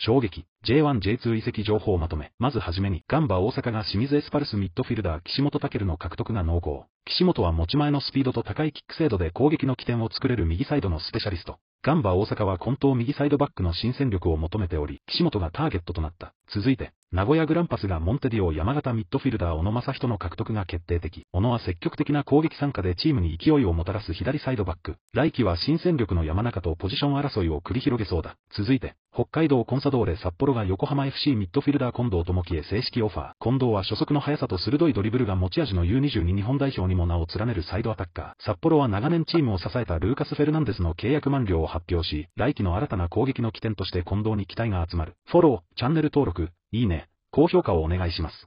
衝撃、J1、J2 移籍情報まとめ。まずはじめに、ガンバ大阪が清水エスパルスミッドフィルダー岸本武の獲得が濃厚。岸本は持ち前のスピードと高いキック精度で攻撃の起点を作れる右サイドのスペシャリスト。ガンバ大阪は混沌右サイドバックの新戦力を求めており、岸本がターゲットとなった。続いて、名古屋グランパスがモンテディオ山形ミッドフィルダー小野正人の獲得が決定的。小野は積極的な攻撃参加でチームに勢いをもたらす左サイドバック。来季は新戦力の山中とポジション争いを繰り広げそうだ。続いて、北海道コンサドーレ札幌が横浜 FC ミッドフィルダー近藤智樹へ正式オファー。近藤は初速の速さと鋭いドリブルが持ち味の U22 日本代表にも名を連ねるサイドアタッカー。札幌は長年チームを支えたルーカス・フェルナンデスの契約満了を発表し、来季の新たな攻撃の起点として近藤に期待が集まる。フォロー、チャンネル登録、いいね、高評価をお願いします。